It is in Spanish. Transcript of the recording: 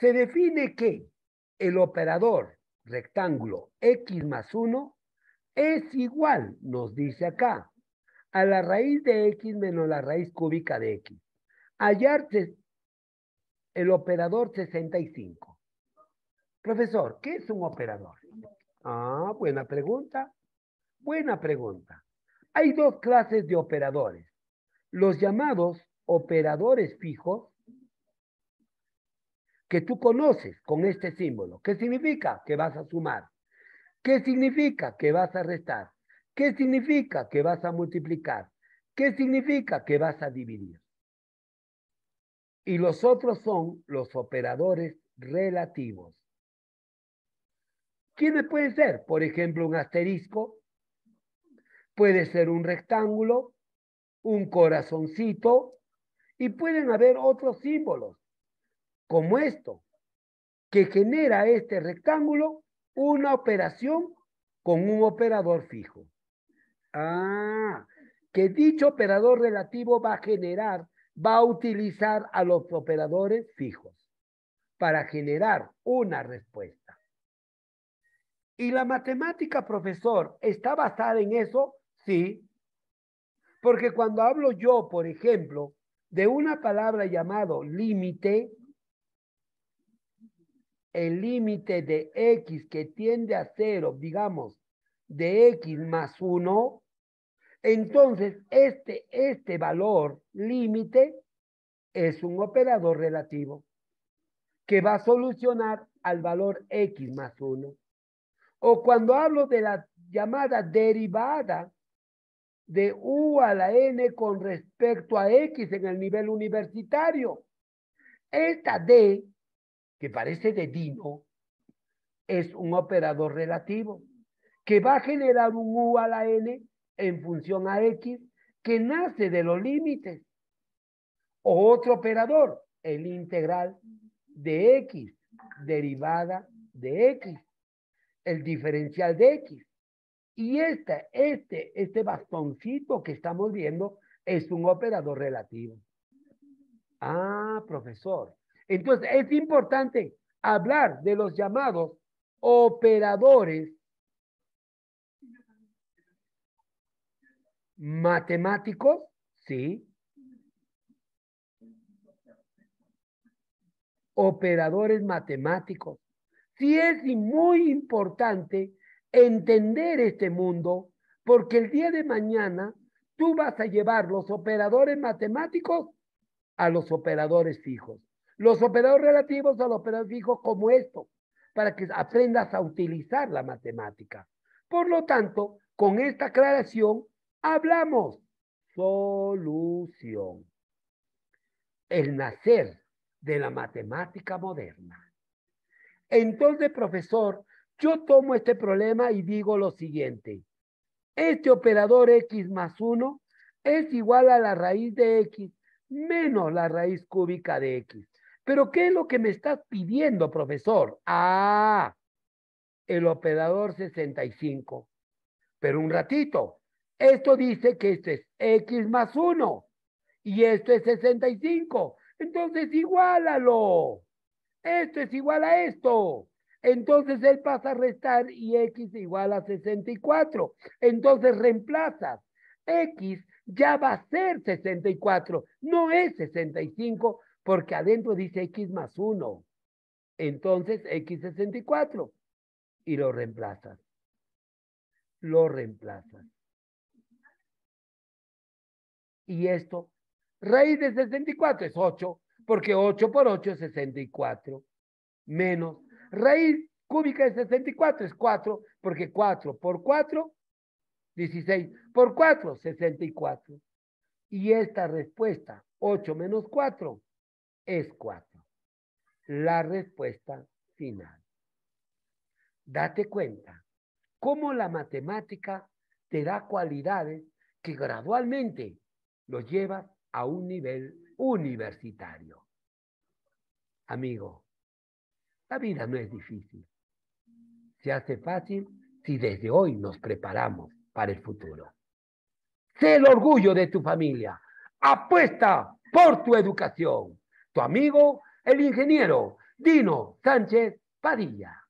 Se define que el operador rectángulo x más 1 es igual, nos dice acá, a la raíz de x menos la raíz cúbica de x. Hallar el operador 65. Profesor, ¿qué es un operador? Ah, buena pregunta. Buena pregunta. Hay dos clases de operadores. Los llamados operadores fijos que tú conoces con este símbolo. ¿Qué significa? Que vas a sumar. ¿Qué significa? Que vas a restar. ¿Qué significa? Que vas a multiplicar. ¿Qué significa? Que vas a dividir. Y los otros son los operadores relativos. ¿Quiénes pueden ser? Por ejemplo, un asterisco, puede ser un rectángulo, un corazoncito, y pueden haber otros símbolos como esto, que genera este rectángulo una operación con un operador fijo. Ah, que dicho operador relativo va a generar, va a utilizar a los operadores fijos para generar una respuesta. ¿Y la matemática, profesor, está basada en eso? Sí. Porque cuando hablo yo, por ejemplo, de una palabra llamado límite, el límite de x que tiende a cero, digamos, de x más 1, entonces este, este valor límite es un operador relativo que va a solucionar al valor x más 1. O cuando hablo de la llamada derivada de u a la n con respecto a x en el nivel universitario, esta d que parece de Dino, es un operador relativo que va a generar un U a la N en función a X que nace de los límites. O otro operador, el integral de X, derivada de X, el diferencial de X. Y este este, este bastoncito que estamos viendo es un operador relativo. Ah, profesor, entonces, es importante hablar de los llamados operadores matemáticos, sí. Operadores matemáticos. Sí es muy importante entender este mundo porque el día de mañana tú vas a llevar los operadores matemáticos a los operadores fijos los operadores relativos los operadores fijos como esto, para que aprendas a utilizar la matemática. Por lo tanto, con esta aclaración hablamos solución. El nacer de la matemática moderna. Entonces, profesor, yo tomo este problema y digo lo siguiente. Este operador x más 1 es igual a la raíz de x menos la raíz cúbica de x. Pero ¿qué es lo que me estás pidiendo, profesor? Ah, el operador 65. Pero un ratito, esto dice que esto es X más 1 y esto es 65. Entonces ¡igualalo! Esto es igual a esto. Entonces él pasa a restar y X igual a 64. Entonces reemplazas. X ya va a ser 64, no es 65, porque adentro dice X más 1. Entonces, X64. es Y lo reemplazas. Lo reemplazas. Y esto, raíz de 64 es 8, porque 8 por 8 es 64. Menos raíz cúbica de 64 es 4, porque 4 por 4, 16. Por 4, 64. Y esta respuesta, 8 menos 4, es 4. La respuesta final. Date cuenta cómo la matemática te da cualidades que gradualmente los llevas a un nivel universitario. Amigo, la vida no es difícil. Se hace fácil si desde hoy nos preparamos para el futuro. Sé el orgullo de tu familia. Apuesta por tu educación tu amigo, el ingeniero Dino Sánchez Padilla.